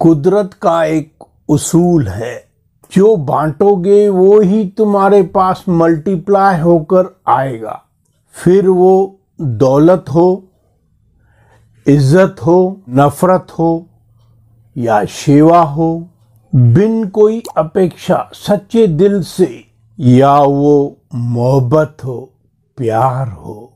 कुदरत का एक उसूल है जो बांटोगे वो ही तुम्हारे पास मल्टीप्लाई होकर आएगा फिर वो दौलत हो इज्जत हो नफरत हो या सेवा हो बिन कोई अपेक्षा सच्चे दिल से या वो मोहब्बत हो प्यार हो